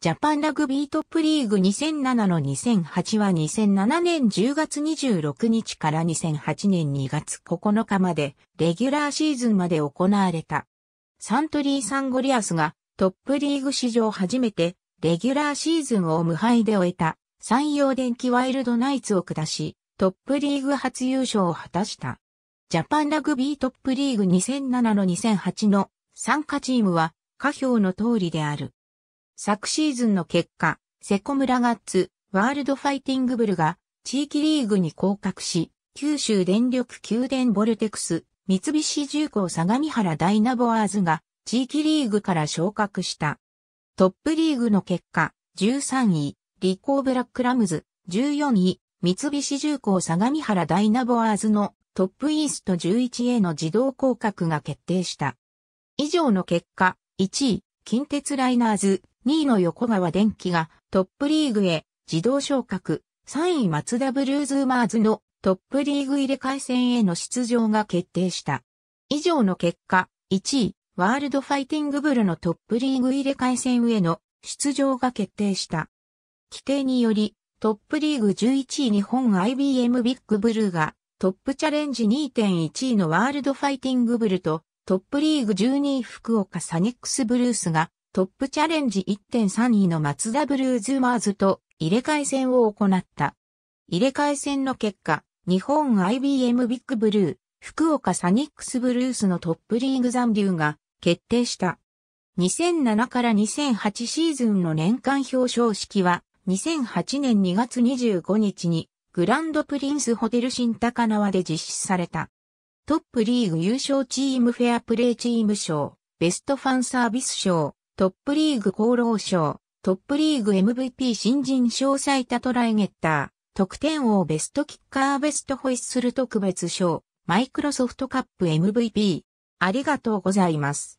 ジャパンラグビートップリーグ2007の2008は2007年10月26日から2008年2月9日まで、レギュラーシーズンまで行われた。サントリーサンゴリアスがトップリーグ史上初めて、レギュラーシーズンを無敗で終えた、山陽電機ワイルドナイツを下し、トップリーグ初優勝を果たした。ジャパンラグビートップリーグ2007の2008の参加チームは、下表の通りである。昨シーズンの結果、セコムラガッツ、ワールドファイティングブルが地域リーグに降格し、九州電力宮殿ボルテクス、三菱重工相模原ダイナボアーズが地域リーグから昇格した。トップリーグの結果、13位、リコーブラックラムズ、14位、三菱重工相模原ダイナボアーズのトップイースト1 1への自動降格が決定した。以上の結果、1位、近鉄ライナーズ、2位の横川電機がトップリーグへ自動昇格、3位松田ブルーズマーズのトップリーグ入れ替え戦への出場が決定した。以上の結果、1位、ワールドファイティングブルのトップリーグ入れ替え戦への出場が決定した。規定により、トップリーグ11位日本 IBM ビッグブルーがトップチャレンジ2.1位のワールドファイティングブルとトップリーグ12位福岡サニックスブルースがトップチャレンジ1.3位の松田ブルーズマーズと入れ替え戦を行った。入れ替え戦の結果、日本 IBM ビッグブルー、福岡サニックスブルースのトップリーグ残留が決定した。2007から2008シーズンの年間表彰式は2008年2月25日にグランドプリンスホテル新高輪で実施された。トップリーグ優勝チームフェアプレーチーム賞、ベストファンサービス賞、トップリーグ厚労賞、トップリーグ MVP 新人賞最多トライゲッター、得点王ベストキッカーベストホイッスル特別賞、マイクロソフトカップ MVP。ありがとうございます。